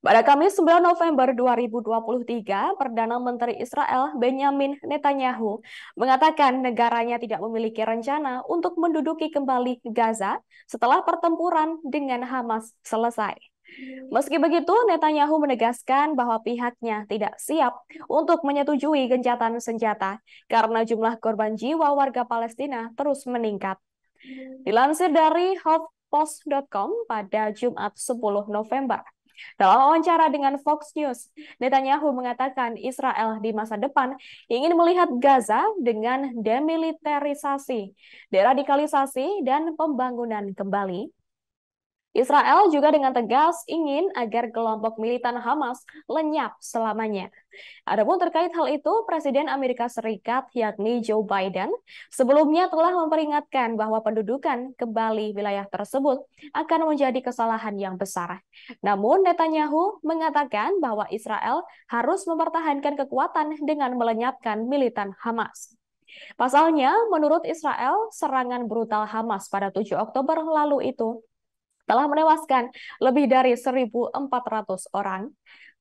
Pada Kamis 9 November 2023, Perdana Menteri Israel Benjamin Netanyahu mengatakan negaranya tidak memiliki rencana untuk menduduki kembali Gaza setelah pertempuran dengan Hamas selesai. Meski begitu, Netanyahu menegaskan bahwa pihaknya tidak siap untuk menyetujui gencatan senjata karena jumlah korban jiwa warga Palestina terus meningkat. Dilansir dari HuffPost.com pada Jumat 10 November, dalam wawancara dengan Fox News, Netanyahu mengatakan Israel di masa depan ingin melihat Gaza dengan demilitarisasi, deradikalisasi, dan pembangunan kembali Israel juga dengan tegas ingin agar kelompok militan Hamas lenyap selamanya. Adapun terkait hal itu, Presiden Amerika Serikat yakni Joe Biden sebelumnya telah memperingatkan bahwa pendudukan kembali wilayah tersebut akan menjadi kesalahan yang besar. Namun Netanyahu mengatakan bahwa Israel harus mempertahankan kekuatan dengan melenyapkan militan Hamas. Pasalnya, menurut Israel, serangan brutal Hamas pada 7 Oktober lalu itu telah menewaskan lebih dari 1.400 orang.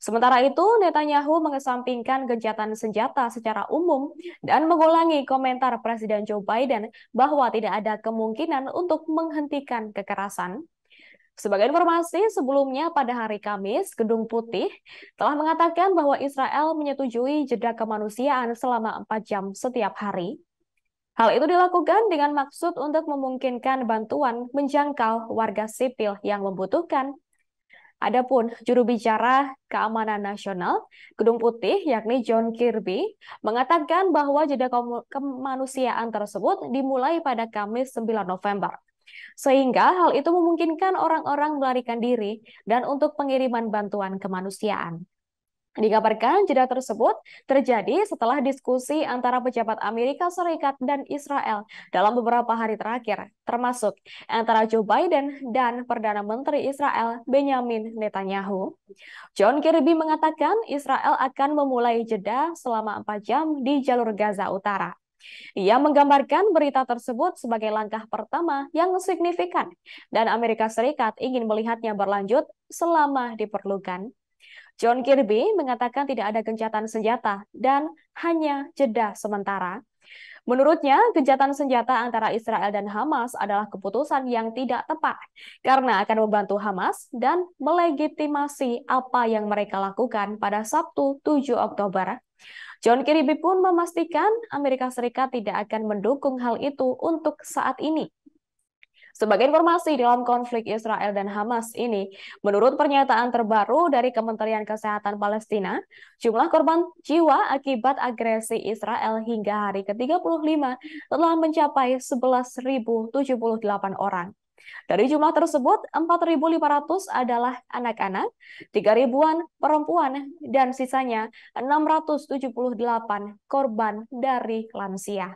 Sementara itu, Netanyahu mengesampingkan gencatan senjata secara umum dan mengulangi komentar Presiden Joe Biden bahwa tidak ada kemungkinan untuk menghentikan kekerasan. Sebagai informasi, sebelumnya pada hari Kamis, Gedung Putih telah mengatakan bahwa Israel menyetujui jeda kemanusiaan selama 4 jam setiap hari. Hal itu dilakukan dengan maksud untuk memungkinkan bantuan menjangkau warga sipil yang membutuhkan. Adapun juru bicara Keamanan Nasional, Gedung Putih yakni John Kirby, mengatakan bahwa jeda kemanusiaan tersebut dimulai pada Kamis 9 November. Sehingga hal itu memungkinkan orang-orang melarikan diri dan untuk pengiriman bantuan kemanusiaan. Dikabarkan jeda tersebut terjadi setelah diskusi antara pejabat Amerika Serikat dan Israel dalam beberapa hari terakhir, termasuk antara Joe Biden dan Perdana Menteri Israel Benjamin Netanyahu. John Kirby mengatakan Israel akan memulai jeda selama 4 jam di jalur Gaza Utara. Ia menggambarkan berita tersebut sebagai langkah pertama yang signifikan dan Amerika Serikat ingin melihatnya berlanjut selama diperlukan. John Kirby mengatakan tidak ada gencatan senjata dan hanya jeda sementara. Menurutnya, gencatan senjata antara Israel dan Hamas adalah keputusan yang tidak tepat karena akan membantu Hamas dan melegitimasi apa yang mereka lakukan pada Sabtu 7 Oktober. John Kirby pun memastikan Amerika Serikat tidak akan mendukung hal itu untuk saat ini. Sebagai informasi dalam konflik Israel dan Hamas ini, menurut pernyataan terbaru dari Kementerian Kesehatan Palestina, jumlah korban jiwa akibat agresi Israel hingga hari ke-35 telah mencapai 11.078 orang. Dari jumlah tersebut, 4.500 adalah anak-anak, 3.000-an perempuan, dan sisanya 678 korban dari lansia.